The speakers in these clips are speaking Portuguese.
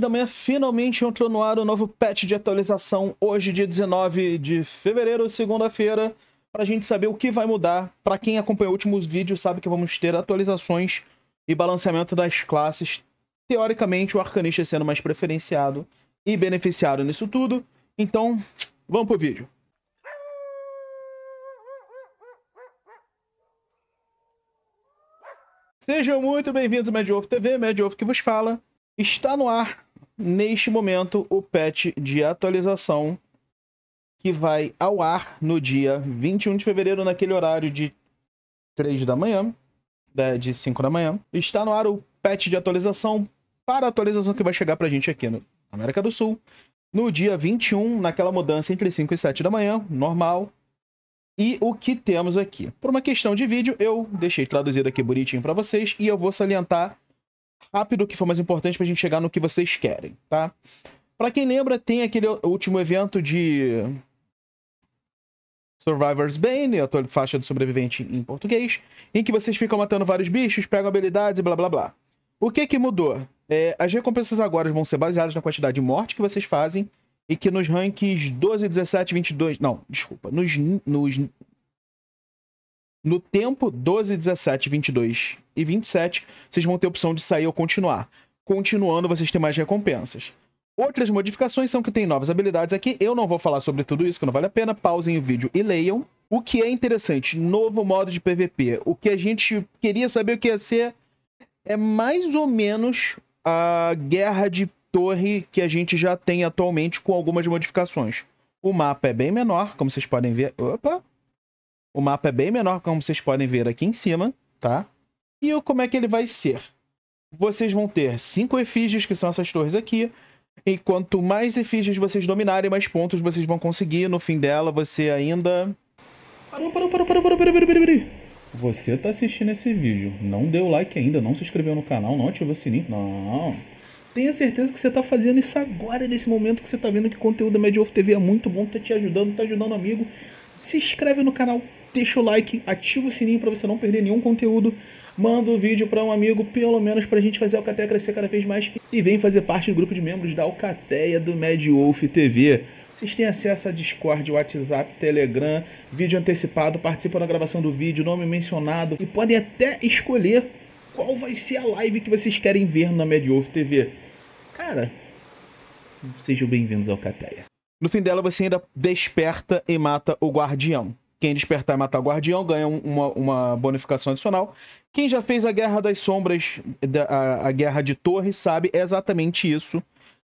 da manhã, finalmente entrou no ar o novo patch de atualização, hoje, dia 19 de fevereiro, segunda-feira, para a gente saber o que vai mudar. Para quem acompanhou últimos vídeos, sabe que vamos ter atualizações e balanceamento das classes. Teoricamente, o arcanista sendo mais preferenciado e beneficiado nisso tudo. Então, vamos pro vídeo. Sejam muito bem-vindos ao Mad Wolf TV, Mad Wolf que vos fala. Está no ar, neste momento, o patch de atualização que vai ao ar no dia 21 de fevereiro, naquele horário de 3 da manhã, né, de 5 da manhã. Está no ar o patch de atualização para a atualização que vai chegar para a gente aqui na América do Sul. No dia 21, naquela mudança entre 5 e 7 da manhã, normal. E o que temos aqui? Por uma questão de vídeo, eu deixei traduzido aqui bonitinho para vocês e eu vou salientar rápido, que foi mais importante para a gente chegar no que vocês querem, tá? Para quem lembra, tem aquele último evento de Survivor's Bane, a faixa do sobrevivente em português, em que vocês ficam matando vários bichos, pegam habilidades e blá blá blá. O que que mudou? É, as recompensas agora vão ser baseadas na quantidade de morte que vocês fazem e que nos ranks 12, 17, 22... Não, desculpa. Nos... nos no tempo 12, 17, 22 e 27, vocês vão ter a opção de sair ou continuar. Continuando, vocês têm mais recompensas. Outras modificações são que tem novas habilidades aqui. Eu não vou falar sobre tudo isso, que não vale a pena. Pausem o vídeo e leiam. O que é interessante, novo modo de PVP. O que a gente queria saber o que ia ser é mais ou menos a guerra de torre que a gente já tem atualmente com algumas modificações. O mapa é bem menor, como vocês podem ver. Opa! O mapa é bem menor, como vocês podem ver aqui em cima, tá? E como é que ele vai ser? Vocês vão ter cinco efígies, que são essas torres aqui. E quanto mais efígies vocês dominarem, mais pontos vocês vão conseguir. No fim dela, você ainda... Parou, parou, parou, parou, parou, parou, parou, parou, parou. Você tá assistindo esse vídeo, não deu like ainda, não se inscreveu no canal, não ativou o sininho, não. Tenha certeza que você tá fazendo isso agora, nesse momento que você tá vendo que o conteúdo da parou Wolf TV é muito bom, tá te ajudando, tá ajudando parou amigo. Se inscreve no canal, deixa o like, ativa o sininho para você não perder nenhum conteúdo, manda o vídeo para um amigo, pelo menos para a gente fazer a Alcateia crescer cada vez mais e vem fazer parte do grupo de membros da Alcateia do Mad Wolf TV. Vocês têm acesso a Discord, WhatsApp, Telegram, vídeo antecipado, participam da gravação do vídeo, nome mencionado e podem até escolher qual vai ser a live que vocês querem ver na Mad Wolf TV. Cara, sejam bem-vindos ao Cateia. No fim dela, você ainda desperta e mata o guardião. Quem despertar e matar o guardião ganha uma, uma bonificação adicional. Quem já fez a Guerra das Sombras, da, a, a, Guerra de Torres, sabe exatamente isso.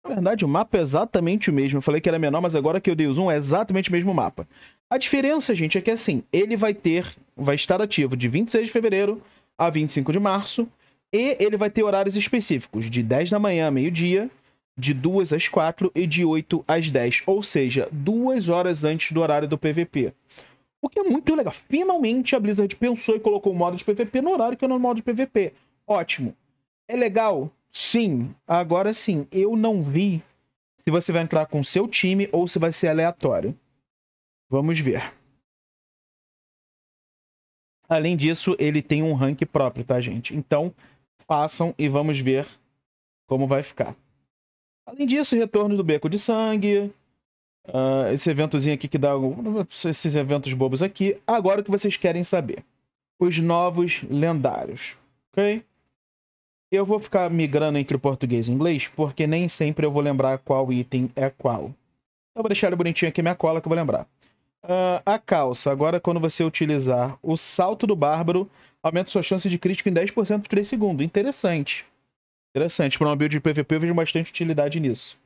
Na verdade, o mapa é exatamente o mesmo. Eu falei que era menor, mas agora que eu dei o zoom, é exatamente o mesmo mapa. A diferença, gente, é que assim, ele vai ter, vai estar ativo de 26 de fevereiro a 25 de março. E ele vai ter horários específicos, de 10 da manhã a meio-dia, de 2 às 4 e de 8 às 10. Ou seja, duas horas antes do horário do PVP. O que é muito legal. Finalmente a Blizzard pensou e colocou o modo de PVP no horário que é normal modo de PVP. Ótimo. É legal? Sim. Agora sim, eu não vi se você vai entrar com o seu time ou se vai ser aleatório. Vamos ver. Além disso, ele tem um rank próprio, tá, gente? Então, façam e vamos ver como vai ficar. Além disso, retorno do beco de sangue, Uh, esse eventozinho aqui que dá esses eventos bobos aqui. Agora o que vocês querem saber? Os novos lendários, ok? Eu vou ficar migrando entre português e inglês, porque nem sempre eu vou lembrar qual item é qual. Eu vou deixar ele bonitinho aqui minha cola que eu vou lembrar. Uh, a calça, agora quando você utilizar o salto do bárbaro, aumenta sua chance de crítico em 10% por 3 segundos. Interessante. Interessante. Para uma build de PVP eu vejo bastante utilidade nisso.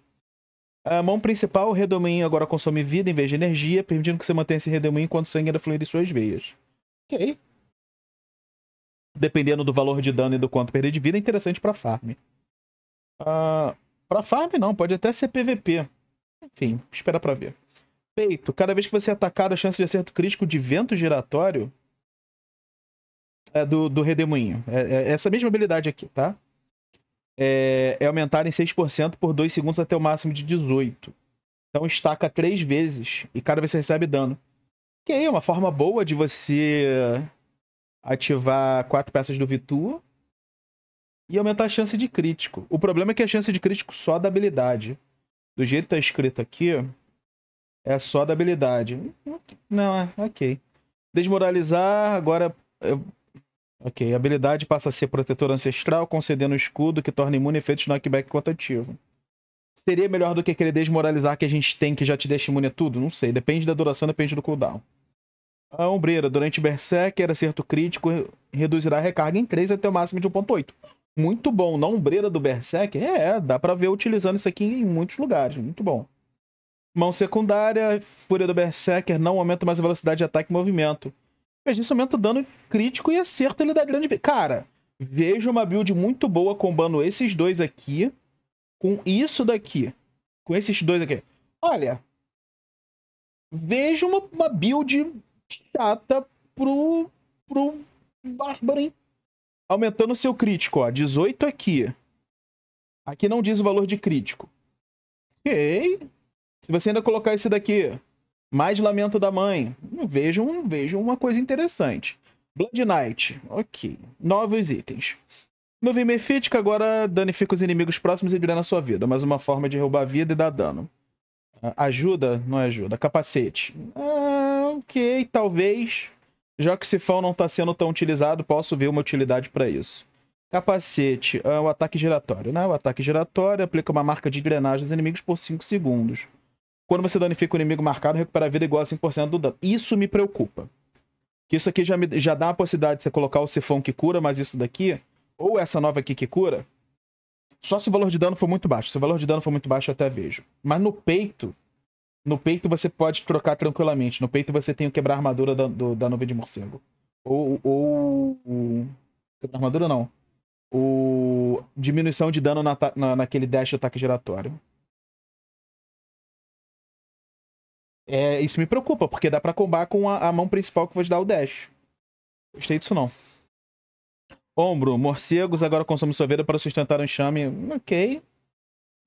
A mão principal, o redemoinho, agora consome vida em vez de energia, permitindo que você mantenha esse redemoinho enquanto o sangue ainda fluir em suas veias. Ok. Dependendo do valor de dano e do quanto perder de vida, é interessante para farm. Uh, ah, para farm não, pode até ser PVP. Enfim, espera para ver. Peito. Cada vez que você é atacado, a chance de acerto crítico de vento giratório é do, do redemoinho. É, é essa mesma habilidade aqui, tá? é, é em 6% por 2 segundos até o máximo de 18. Então estaca três vezes e cada vez você recebe dano. Que aí é uma forma boa de você ativar quatro peças do Vitua e aumentar a chance de crítico. O problema é que a chance de crítico só da habilidade. Do jeito que tá escrito aqui, é só da habilidade. Não, é ok. Desmoralizar, agora eu Ok, a habilidade passa a ser protetor ancestral, concedendo escudo que torna imune efeitos knockback quantitativo. Seria melhor do que aquele desmoralizar que a gente tem que já te deixa imune a tudo? Não sei, depende da duração, depende do cooldown. A ombreira, durante Berserker, acerto crítico, reduzirá a recarga em 3 até o máximo de 1.8. Muito bom, na ombreira do Berserker, é, dá pra ver utilizando isso aqui em muitos lugares, muito bom. Mão secundária, fúria do Berserker, não aumenta mais a velocidade de ataque e movimento. Mas isso aumenta o tá dano crítico e acerto ele dá grande... Cara, vejo uma build muito boa combando esses dois aqui com isso daqui. Com esses dois aqui. Olha, vejo uma, uma build chata pro, pro Bárbaro, hein? Aumentando seu crítico, ó. 18 aqui. Aqui não diz o valor de crítico. Ok. Se você ainda colocar esse daqui, mais Lamento da Mãe. Vejam, vejam uma coisa interessante. Blood Knight. Ok. Novos itens. No Vimer agora danifica os inimigos próximos e drena na sua vida. Mais uma forma de roubar vida e dar dano. Ah, ajuda? Não é ajuda. Capacete. Ah, ok, talvez. Já que esse fão não está sendo tão utilizado, posso ver uma utilidade para isso. Capacete. Ah, o ataque giratório, né? O ataque giratório aplica uma marca de drenagem aos inimigos por 5 segundos. Quando você danifica o inimigo marcado, recupera a vida igual a 5% do dano. Isso me preocupa. Que isso aqui já, me, já dá a possibilidade de você colocar o sifão que cura, mas isso daqui, ou essa nova aqui que cura, só se o valor de dano for muito baixo. Se o valor de dano for muito baixo, eu até vejo. Mas no peito, no peito você pode trocar tranquilamente. No peito você tem o quebrar armadura da, do, da nuvem de morcego. Ou, ou, ou... Quebrar armadura não. O... Diminuição de dano na, na, naquele dash ataque giratório. É, isso me preocupa, porque dá para combar com a, a, mão principal que vai te dar o dash. Gostei disso não. Ombro. Morcegos agora consomem sua para sustentar o enxame. Ok.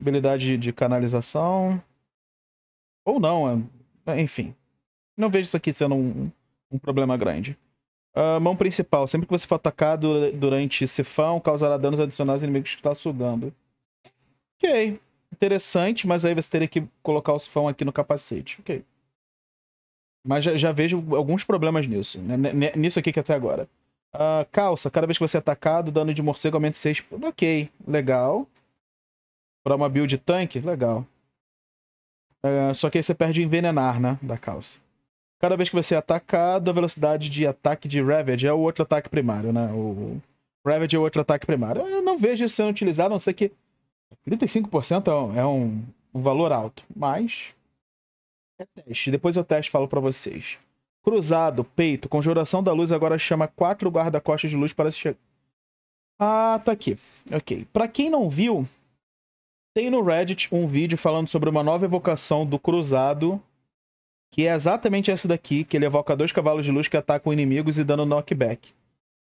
Habilidade de canalização. Ou não, é... é enfim. Não vejo isso aqui sendo um, um problema grande. Uh, mão principal. Sempre que você for atacado durante sifão, causará danos adicionais aos inimigos que está sugando. Ok interessante, mas aí você teria que colocar o sifão aqui no capacete. Ok. Mas já, já vejo alguns problemas nisso. Né? Nisso aqui que até agora. Uh, calça, cada vez que você é atacado, dano de morcego aumenta 6. Ok, legal. Pra uma build tanque, legal. Uh, só que aí você perde o envenenar, né? Da calça. Cada vez que você é atacado, a velocidade de ataque de Ravage é o outro ataque primário, né? O Ravage é o outro ataque primário. Eu não vejo isso sendo utilizado, a não ser que 35% é, um, é um, um valor alto, mas é teste. Depois eu testo e falo para vocês. Cruzado, peito, conjuração da luz agora chama quatro guarda-costas de luz para se chegar. Ah, tá aqui. Ok. Para quem não viu, tem no Reddit um vídeo falando sobre uma nova evocação do cruzado, que é exatamente essa daqui, que ele evoca dois cavalos de luz que atacam inimigos e dando knockback.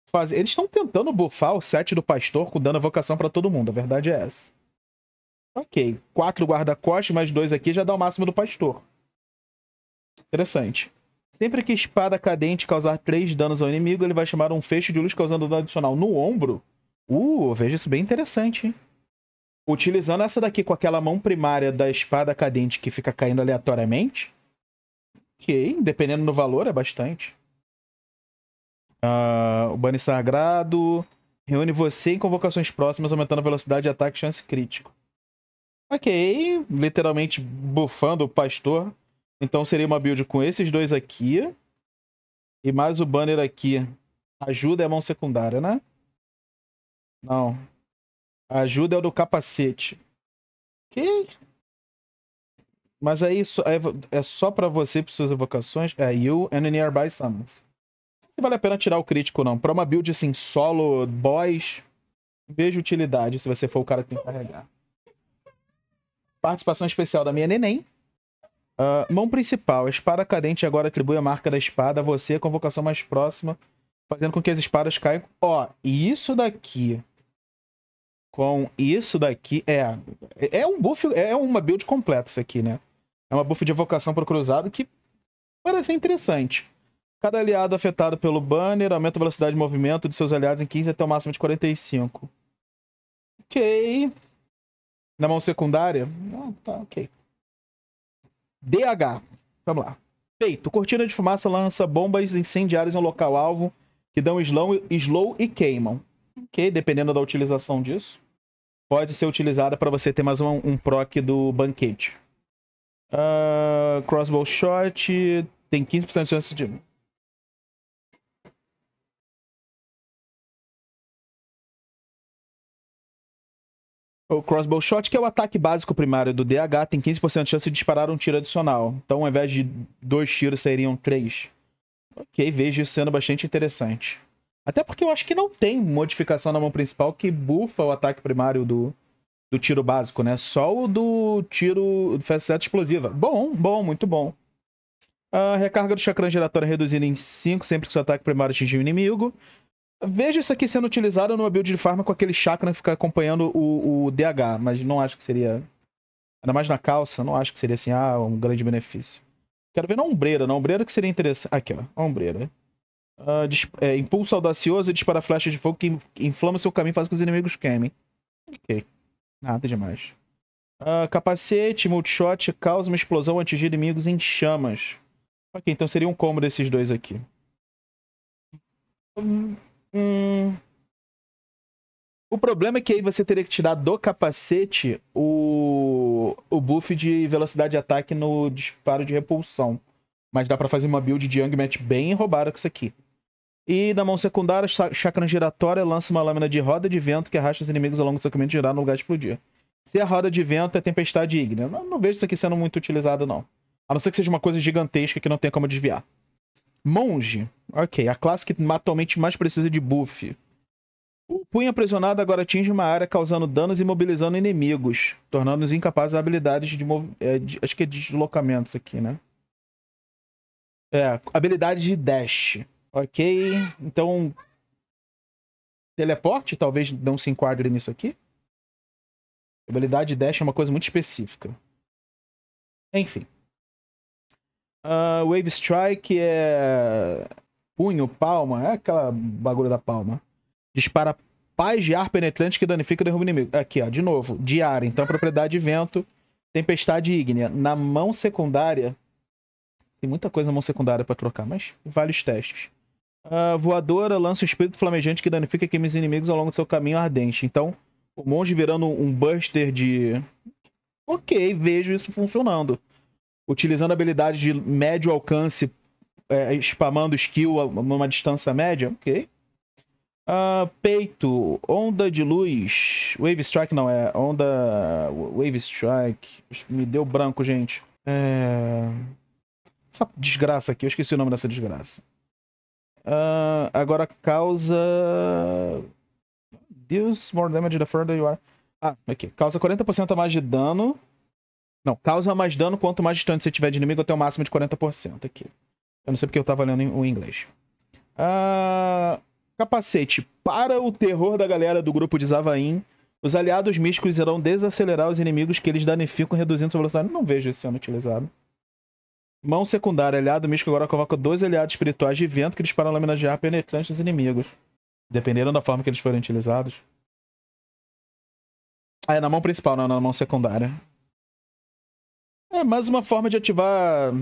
Faz... Eles estão tentando bufar o set do pastor com dando evocação para todo mundo, a verdade é essa. Ok. Quatro guarda-costas, mais dois aqui, já dá o máximo do pastor. Interessante. Sempre que espada cadente causar três danos ao inimigo, ele vai chamar um fecho de luz causando dano adicional no ombro. Uh, veja isso bem interessante, hein? Utilizando essa daqui com aquela mão primária da espada cadente que fica caindo aleatoriamente. Ok, dependendo do valor, é bastante. Uh, o Bane Sagrado reúne você em convocações próximas, aumentando a velocidade de ataque e chance crítico. Ok, literalmente bufando o pastor. Então seria uma build com esses dois aqui. E mais o banner aqui. Ajuda é mão secundária, né? Não. Ajuda é o do capacete. Ok. Mas aí é, é, é só para você, para suas evocações. É, you and nearby summons. Não se vale a pena tirar o crítico, não. Para uma build assim, solo, boss, veja utilidade se você for o cara que tem que carregar. Participação especial da minha neném. Uh, mão principal. A espada cadente agora atribui a marca da espada a você, convocação mais próxima, fazendo com que as espadas caiam. Ó, e isso daqui. Com isso daqui. É. É um buff. É uma build completa isso aqui, né? É uma buff de evocação pro cruzado que parece interessante. Cada aliado afetado pelo banner aumenta a velocidade de movimento de seus aliados em 15 até o máximo de 45. Ok na mão secundária. Ah, tá, ok. DH. Vamos lá. Peito. Cortina de fumaça lança bombas incendiárias no local alvo que dão slow, slow e queimam. Ok, dependendo da utilização disso. Pode ser utilizada para você ter mais um, um proc do banquete. Uh, crossbow shot. Tem 15% de chance de O crossbow shot, que é o ataque básico primário do DH, tem 15% de chance de disparar um tiro adicional. Então, ao invés de dois tiros, seriam três. Ok, vejo isso sendo bastante interessante. Até porque eu acho que não tem modificação na mão principal que bufa o ataque primário do, do tiro básico, né? Só o do tiro do faceta explosiva. Bom, bom, muito bom. A ah, recarga do chakram giratório é reduzida em 5 sempre que seu ataque primário atingir o inimigo. Veja isso aqui sendo utilizado numa build de farma com aquele chakra que fica acompanhando o, o DH, mas não acho que seria. Ainda mais na calça, não acho que seria assim, ah, um grande benefício. Quero ver na ombreira, na ombreira que seria interessante. Aqui, ó, ombreira. Uh, é, impulso audacioso e dispara flechas de fogo que inflama seu caminho e faz com que os inimigos queimem. Ok. Nada demais. Uh, capacete, multishot, causa uma explosão antes de inimigos em chamas. Ok, então seria um combo desses dois aqui. Hum. Hum. O problema é que aí você teria que tirar do capacete o, o buff de velocidade de ataque no disparo de repulsão. Mas dá para fazer uma build de Young Match bem roubada com isso aqui. E na mão secundária, chakra giratória lança uma lâmina de roda de vento que arrasta os inimigos ao longo do seu caminho de girar no lugar de explodir. Se a roda de vento é tempestade ígnea. Não, não vejo isso aqui sendo muito utilizado, não. A não ser que seja uma coisa gigantesca que não tenha como desviar. Monge. Ok, a classe que atualmente mais precisa de buff. O punho aprisionado agora atinge uma área causando danos e mobilizando inimigos, tornando-os incapazes de habilidades de, é, de, Acho que é deslocamentos aqui, né? É, habilidade de dash. Ok, então... Teleporte talvez não se enquadre nisso aqui? Habilidade de dash é uma coisa muito específica. Enfim. Uh, Wave Strike é punho, palma, é aquela bagulho da palma. Dispara paz de ar penetrante que danifica e derruba inimigo. Aqui, ó, de novo, de ar, então propriedade de vento, tempestade ígnea. Na mão secundária, tem muita coisa na mão secundária para trocar, mas vários testes. Ah, voadora lança o espírito flamejante que danifica os inimigos ao longo do seu caminho ardente. Então, o monge virando um buster de. Ok, vejo isso funcionando. Utilizando habilidades de médio alcance é, spamando skill numa distância média, ok. Uh, peito, onda de luz. Wave Strike não é. Onda. Wave Strike. Me deu branco, gente. É... Essa desgraça aqui, eu esqueci o nome dessa desgraça. Uh, agora causa. Deus, more damage the further you are. Ah, aqui. Causa 40% a mais de dano. Não, causa mais dano quanto mais distante você tiver de inimigo até o máximo de 40% aqui. Eu não sei porque eu tava lendo o inglês. Ah, capacete. Para o terror da galera do grupo de Zavain, os aliados místicos irão desacelerar os inimigos que eles danificam, reduzindo sua velocidade. Não vejo esse sendo utilizado. Mão secundária. Aliado místico agora convoca dois aliados espirituais de vento que disparam lâminas de ar penetrantes dos inimigos. Dependendo da forma que eles forem utilizados. Ah, é na mão principal, não é na mão secundária. É mais uma forma de ativar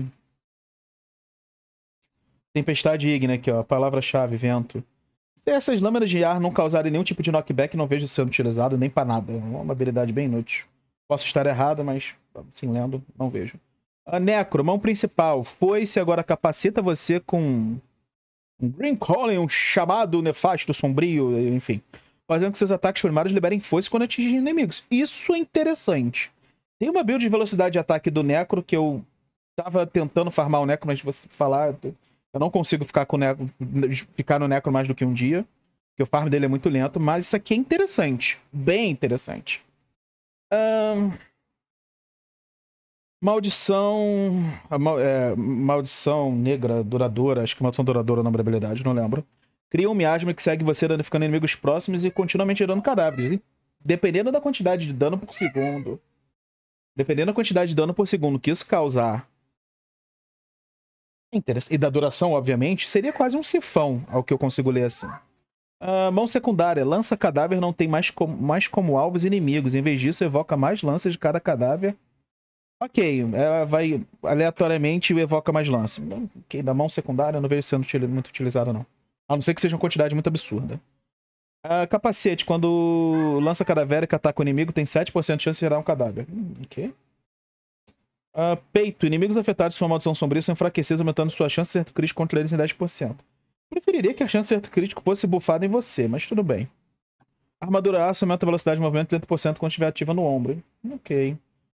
Tempestade Igna aqui, ó. Palavra-chave, vento. Se essas lâminas de ar não causarem nenhum tipo de knockback, não vejo sendo utilizado nem para nada. É uma habilidade bem inútil. Posso estar errado, mas, assim, lendo, não vejo. A ah, Necro, mão principal. Foi-se agora capacita você com um Green Calling, um chamado nefasto, sombrio, enfim. Fazendo que seus ataques primários liberem força quando atingirem inimigos. Isso é interessante. Tem uma build de velocidade de ataque do Necro que eu tava tentando farmar o Necro, mas você falar. Eu não consigo ficar, com necro, ficar no Necro mais do que um dia. Porque o farm dele é muito lento. Mas isso aqui é interessante. Bem interessante. Um... Maldição. Mal, é, maldição negra, duradoura. Acho que maldição duradoura é o nome da habilidade, não lembro. Cria um miasma que segue você danificando inimigos próximos e continuamente gerando cadáveres. Dependendo da quantidade de dano por segundo. Dependendo da quantidade de dano por segundo que isso causar e da duração, obviamente, seria quase um sifão, ao que eu consigo ler assim. Uh, mão secundária. Lança cadáver não tem mais, com, mais como alvos inimigos. Em vez disso, evoca mais lanças de cada cadáver. Ok, ela é, vai aleatoriamente e evoca mais lanças. Ok, da mão secundária eu não vejo sendo muito utilizada, não. A não ser que seja uma quantidade muito absurda. Uh, capacete. Quando lança cadavérica ataca o inimigo, tem 7% de chance de gerar um cadáver. Hum, ok. Uh, peito. Inimigos afetados por uma maldição sombria são enfraquecidos, aumentando sua chance de certo crítico contra eles em 10%. Preferiria que a chance de certo crítico fosse bufada em você, mas tudo bem. Armadura aço aumenta a velocidade de movimento 30% quando estiver ativa no ombro. Ok.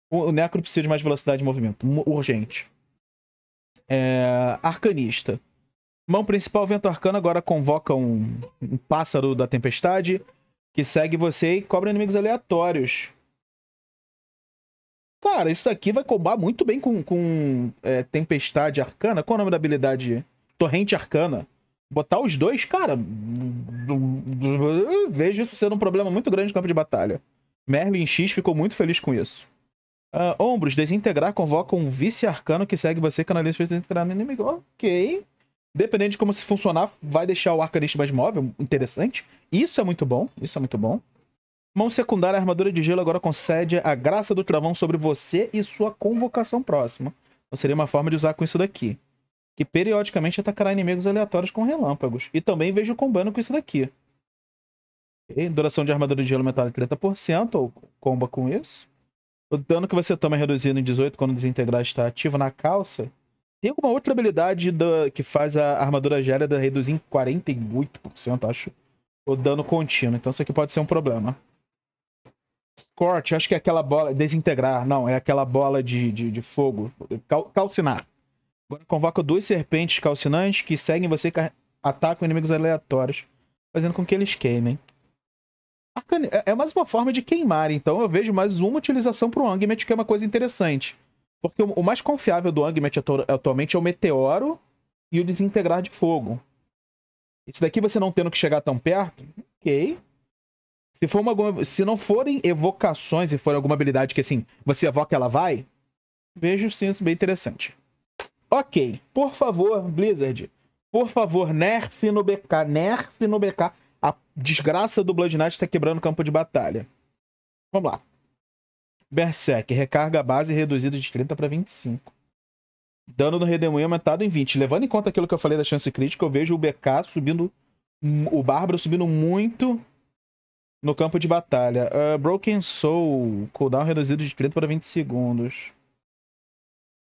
O, o Necro precisa de mais velocidade de movimento. Urgente. É, arcanista. Mão principal, vento arcano agora convoca um, um pássaro da tempestade que segue você e cobra inimigos aleatórios. Cara, isso aqui vai combar muito bem com, com é, Tempestade Arcana. Qual é o nome da habilidade? Torrente Arcana. Botar os dois, cara. Vejo isso sendo um problema muito grande no campo de batalha. Merlin X ficou muito feliz com isso. Uh, ombros, desintegrar convoca um vice arcano que segue você, canaliza para desintegrar no inimigo. Ok. Dependendo de como se funcionar, vai deixar o arcanista mais móvel. Interessante. Isso é muito bom. Isso é muito bom. Mão secundária, armadura de gelo agora concede a graça do travão sobre você e sua convocação próxima. Então seria uma forma de usar com isso daqui. Que periodicamente atacará inimigos aleatórios com relâmpagos. E também vejo combando com isso daqui. Okay. Duração de armadura de gelo metálica 30%, ou comba com isso. O dano que você toma é reduzido em 18 quando desintegrar está ativo na calça. Tem alguma outra habilidade do... que faz a armadura gélida reduzir em 48%, acho, o dano contínuo. Então isso aqui pode ser um problema. Scorch, acho que é aquela bola. Desintegrar, não, é aquela bola de, de, de fogo. Cal, calcinar. Agora convoca dois serpentes calcinantes que seguem você e atacam inimigos aleatórios, fazendo com que eles queimem. Arcane... É, é mais uma forma de queimar, então eu vejo mais uma utilização pro Angmet, que é uma coisa interessante. Porque o mais confiável do Angmet atualmente é o Meteoro e o Desintegrar de Fogo. Esse daqui você não tendo que chegar tão perto, ok. Se, for uma, se não forem evocações e for alguma habilidade que assim, você evoca ela vai, vejo sim isso bem interessante. Ok, por favor, Blizzard, por favor, nerf no BK, nerf no BK. A desgraça do Blood Knight está quebrando o campo de batalha. Vamos lá. Berserk, recarga base reduzida de 30 para 25. Dano no Redemoinho aumentado em 20. Levando em conta aquilo que eu falei da chance crítica, eu vejo o BK subindo. O Bárbaro subindo muito no campo de batalha. Uh, Broken Soul. Cooldown reduzido de 30 para 20 segundos.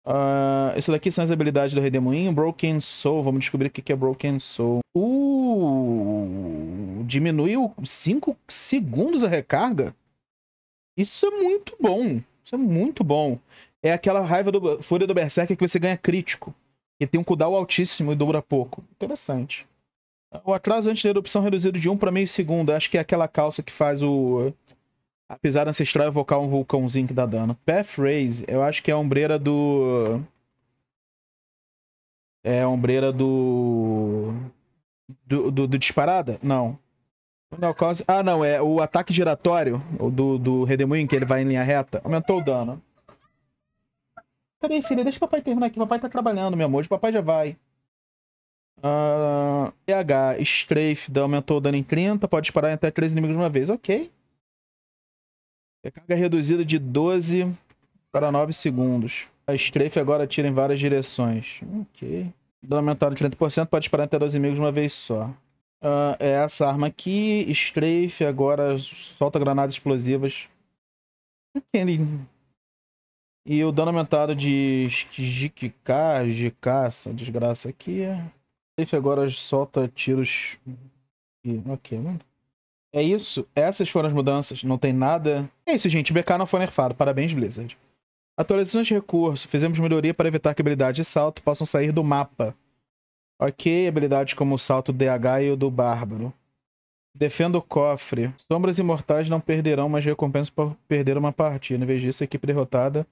Uh, isso daqui são as habilidades do Redemoinho. Broken Soul. Vamos descobrir o que é Broken Soul. Uh, diminuiu 5 segundos a recarga? Isso é muito bom. Isso é muito bom. É aquela raiva do fúria do Berserker que você ganha crítico. E tem um cooldown altíssimo e dura pouco. Interessante. O atraso antes da erupção reduzido de 1 para meio segundo. Acho que é aquela calça que faz o. A pisada ancestral evocar um vulcãozinho que dá dano. Pathrace, eu acho que é a ombreira do. É a ombreira do. Do, do, do disparada? Não. Não, cause... Ah, não, é o ataque giratório do, do Redemoinho, que ele vai em linha reta. Aumentou o dano. Peraí, filha, deixa o papai terminar aqui. Papai tá trabalhando, meu amor. O papai já vai. Uh, ah, TH, Strafe, aumentou o dano em 30, pode disparar em até 3 inimigos de uma vez. Ok. Recarga é reduzida de 12 para 9 segundos. A Strafe agora atira em várias direções. Ok. Dano aumentado de 30%, pode disparar em até 12 inimigos de uma vez só. Uh, é essa arma aqui. Strafe agora solta granadas explosivas. Aquele... E o dano aumentado de GK, GK, essa desgraça aqui safe agora solta tiros. Ok, mano. Né? É isso. Essas foram as mudanças. Não tem nada. É isso, gente. BK não foi nerfado. Parabéns, Blizzard. Atualizações de recurso. Fizemos melhoria para evitar que habilidades e salto possam sair do mapa. Ok, habilidades como o salto DH e o do Bárbaro. Defenda o cofre. Sombras imortais não perderão mais recompensas por perder uma partida. Em vez disso, a equipe derrotada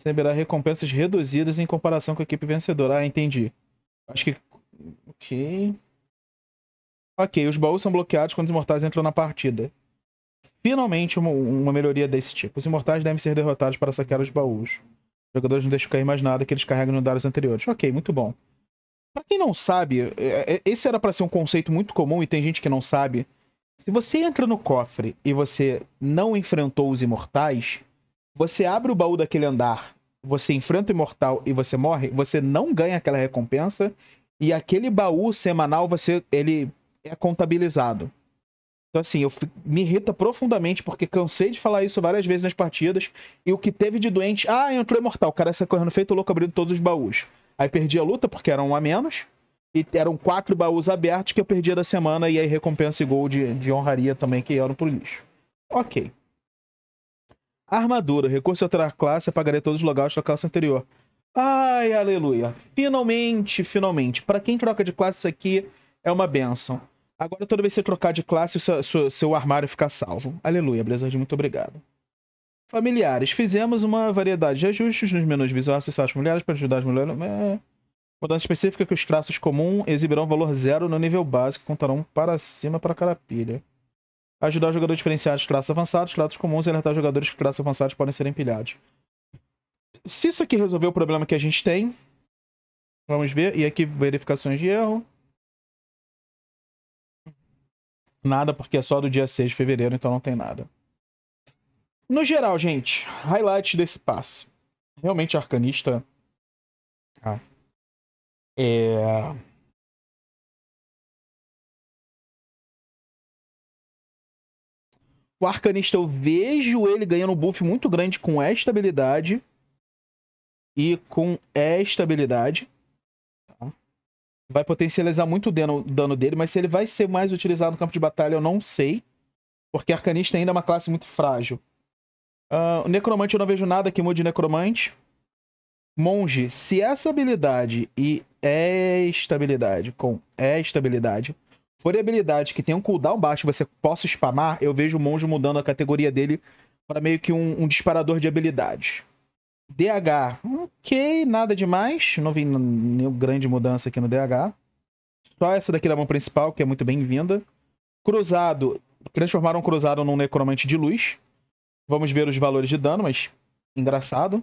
receberá recompensas reduzidas em comparação com a equipe vencedora. Ah, entendi. Acho que Ok. Ok, os baús são bloqueados quando os imortais entram na partida. Finalmente, uma, uma melhoria desse tipo. Os imortais devem ser derrotados para saquear os baús. Os jogadores não deixam cair mais nada que eles carregam nos dados anteriores. Ok, muito bom. Pra quem não sabe, é, é, esse era para ser um conceito muito comum e tem gente que não sabe. Se você entra no cofre e você não enfrentou os imortais, você abre o baú daquele andar, você enfrenta o imortal e você morre, você não ganha aquela recompensa e aquele baú semanal ser ele é contabilizado. Então assim, eu me irrita profundamente porque cansei de falar isso várias vezes nas partidas e o que teve de doente, ah, entrou imortal, o cara saiu correndo feito louco abrindo todos os baús. Aí perdi a luta porque era um a menos e eram quatro baús abertos que eu perdia da semana e aí recompensa e gol de, de honraria também que eram pro lixo. OK. Armadura, recurso de outra classe, apagaria todos os logouts da classe anterior. Ai, aleluia. Finalmente, finalmente. Para quem troca de classe, isso aqui é uma benção. Agora, toda vez que você trocar de classe, seu, seu, seu armário fica salvo. Aleluia, Blizzard, muito obrigado. Familiares. Fizemos uma variedade de ajustes nos menus visuais acessórios mulheres para ajudar as mulheres. É... Mudança específica que os traços comuns exibirão valor zero no nível básico, contarão para cima para carapilha Ajudar os jogadores diferenciados traços avançados, traços comuns e alertar jogadores que traços avançados podem ser empilhados. Se isso aqui resolver o problema que a gente tem, vamos ver. E aqui, verificações de erro. Nada, porque é só do dia 6 de fevereiro, então não tem nada. No geral, gente, highlight desse passe. Realmente arcanista. Ah. É. O arcanista eu vejo ele ganhando um buff muito grande com esta habilidade e com E estabilidade. Tá? Vai potencializar muito o dano, dele, mas se ele vai ser mais utilizado no campo de batalha, eu não sei. Porque Arcanista ainda é uma classe muito frágil. Uh, necromante, eu não vejo nada que mude Necromante. Monge, se essa habilidade e estabilidade, com estabilidade, for habilidade que tem um cooldown baixo você possa spamar, eu vejo o monge mudando a categoria dele para meio que um, um disparador de habilidades. DH, ok, nada demais. Não vi nenhuma grande mudança aqui no DH. Só essa daqui da mão principal, que é muito bem-vinda. Cruzado, transformaram o cruzado num necromante de luz. Vamos ver os valores de dano, mas engraçado.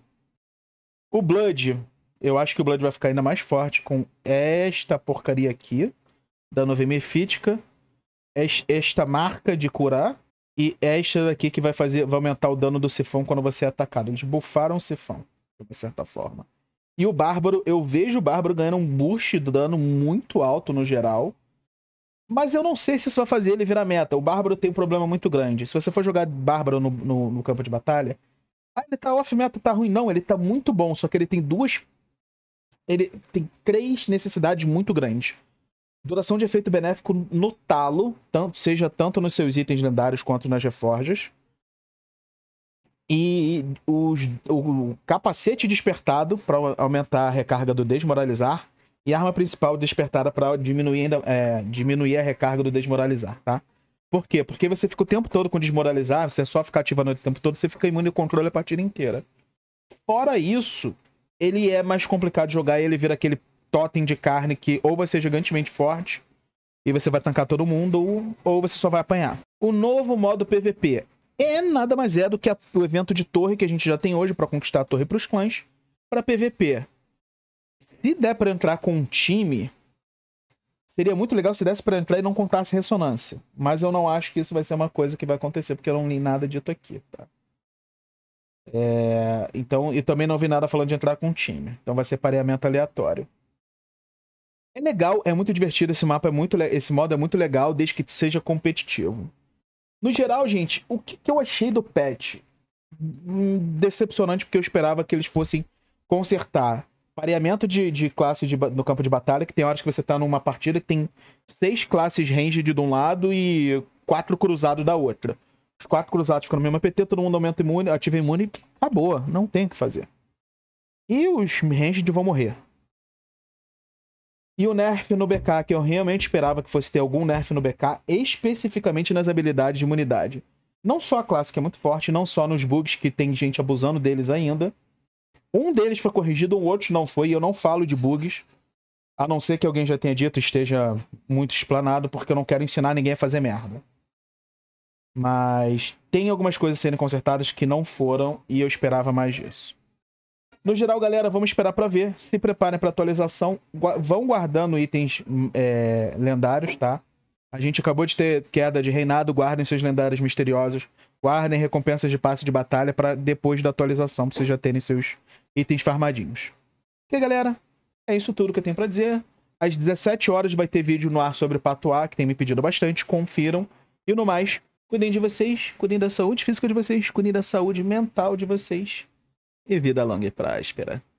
O Blood, eu acho que o Blood vai ficar ainda mais forte com esta porcaria aqui. Da nuvem Esta marca de curar e é esta daqui que vai fazer, vai aumentar o dano do sifão quando você é atacado. Eles bufaram o sifão, de certa forma. E o Bárbaro, eu vejo o Bárbaro ganhando um boost de dano muito alto no geral. Mas eu não sei se isso vai fazer ele virar meta. O Bárbaro tem um problema muito grande. Se você for jogar Bárbaro no, no, no campo de batalha, ah, ele tá off-meta, tá ruim. Não, ele tá muito bom, só que ele tem duas. Ele tem três necessidades muito grandes. Duração de efeito benéfico no talo, tanto, seja tanto nos seus itens lendários quanto nas reforjas. E os, o capacete despertado para aumentar a recarga do desmoralizar. E a arma principal despertada para diminuir, ainda, é, diminuir a recarga do desmoralizar, tá? Por quê? Porque você fica o tempo todo com desmoralizar, você é só ficar noite o tempo todo, você fica imune ao controle a partida inteira. Fora isso, ele é mais complicado de jogar e ele vira aquele totem de carne que ou vai ser é gigantemente forte e você vai tancar todo mundo, ou, ou você só vai apanhar. O novo modo PVP é nada mais é do que a, o evento de torre que a gente já tem hoje para conquistar a torre para os clãs para PVP. Se der para entrar com um time, seria muito legal se desse para entrar e não contasse ressonância. Mas eu não acho que isso vai ser uma coisa que vai acontecer porque eu não li nada dito aqui, tá? É, então, e também não vi nada falando de entrar com um time. Então vai ser pareamento aleatório. É legal, é muito divertido esse mapa, é muito esse modo é muito legal, desde que seja competitivo. No geral, gente, o que, que eu achei do patch? Hum, decepcionante, porque eu esperava que eles fossem consertar pareamento de, de classes de, no campo de batalha, que tem horas que você tá numa partida que tem seis classes ranged de um lado e quatro cruzados da outra. Os quatro cruzados ficam no mesmo APT, todo mundo aumenta imune, ativa imune, acabou, não tem o que fazer. E os ranged vão morrer. E o nerf no BK, que eu realmente esperava que fosse ter algum nerf no BK, especificamente nas habilidades de imunidade. Não só a classe, que é muito forte, não só nos bugs, que tem gente abusando deles ainda. Um deles foi corrigido, o outro não foi, e eu não falo de bugs. A não ser que alguém já tenha dito esteja muito explanado, porque eu não quero ensinar ninguém a fazer merda. Mas tem algumas coisas sendo consertadas que não foram, e eu esperava mais disso. No geral, galera, vamos esperar para ver. Se preparem para atualização. Gua vão guardando itens hum, é, lendários, tá? A gente acabou de ter queda de reinado. Guardem seus lendários misteriosos. Guardem recompensas de passe de batalha para depois da atualização, pra vocês já terem seus itens farmadinhos. Ok, galera? É isso tudo que eu tenho para dizer. Às 17 horas vai ter vídeo no ar sobre patuá, que tem me pedido bastante. Confiram. E no mais, cuidem de vocês, cuidem da saúde física de vocês, cuidem da saúde mental de vocês e vida longa e próspera.